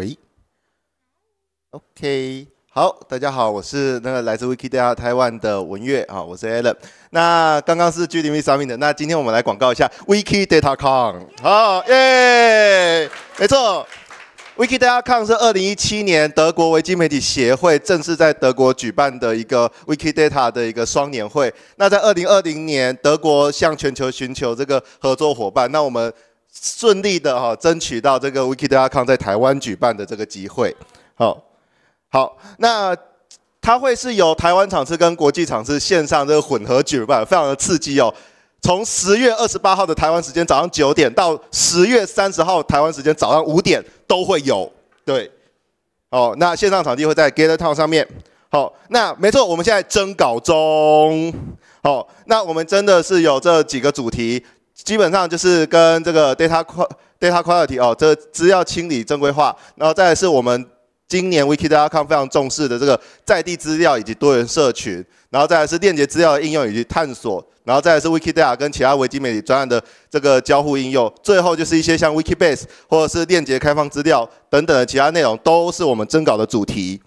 喂，OK，好，大家好，我是那个来自 WikiData 台湾的文月啊，我是 Alan。那刚刚是 g d v Summit 的，那今天我们来广告一下 WikiData.com。好，耶，没错，WikiData.com 是二零一七年德国维基媒体协会正式在德国举办的一个 WikiData 的一个双年会。那在二零二零年，德国向全球寻求这个合作伙伴，那我们。顺利的哈，争取到这个 w i k i d a a c o n 在台湾举办的这个机会，好，好，那它会是有台湾场次跟国际场次线上这个混合举办，非常的刺激哦。从十月二十八号的台湾时间早上九点到十月三十号台湾时间早上五点都会有，对，哦，那线上场地会在 GatherTown 上面，好，那没错，我们现在征稿中，好，那我们真的是有这几个主题。基本上就是跟这个 data qual data quality 哦，这资料清理正规化，然后再来是我们今年 w i k i d a t a c o 非常重视的这个在地资料以及多元社群，然后再来是链接资料应用以及探索，然后再来是 WikiData 跟其他维基媒体专案的这个交互应用，最后就是一些像 WikiBase 或者是链接开放资料等等的其他内容，都是我们征稿的主题。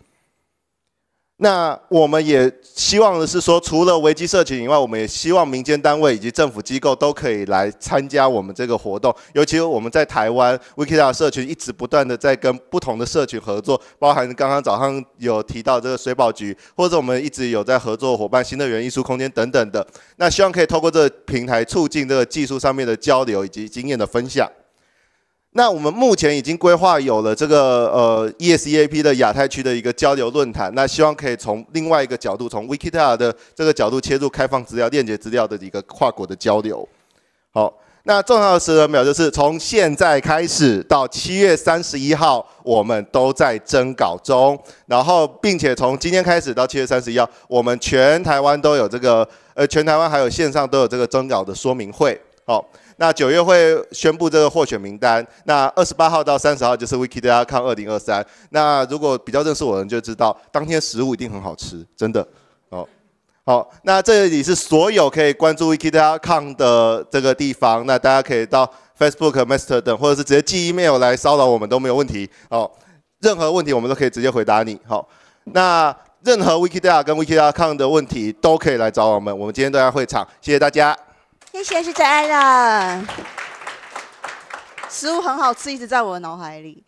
那我们也希望的是说，除了维基社群以外，我们也希望民间单位以及政府机构都可以来参加我们这个活动。尤其我们在台湾，维基大社群一直不断的在跟不同的社群合作，包含刚刚早上有提到这个水保局，或者我们一直有在合作伙伴新乐园艺术空间等等的。那希望可以透过这个平台，促进这个技术上面的交流以及经验的分享。那我们目前已经规划有了这个呃 e s e a p 的亚太区的一个交流论坛，那希望可以从另外一个角度，从 Wikidata 的这个角度切入开放资料、链接资料的一个跨国的交流。好，那重要的十秒就是从现在开始到七月三十一号，我们都在征稿中，然后并且从今天开始到七月三十一号，我们全台湾都有这个，呃，全台湾还有线上都有这个征稿的说明会。好。那九月会宣布这个获选名单。那二十八号到三十号就是 Wiki Day Con 2023。那如果比较认识我的人就知道，当天食物一定很好吃，真的。好，好，那这里是所有可以关注 Wiki d a a Con 的这个地方。那大家可以到 Facebook、Master 等，或者是直接寄 email 来骚扰我们都没有问题。哦，任何问题我们都可以直接回答你。好，那任何 Wiki d a a 跟 Wiki d a a Con 的问题都可以来找我们，我们今天都在会场，谢谢大家。谢谢徐佳莹，食物很好吃，一直在我的脑海里。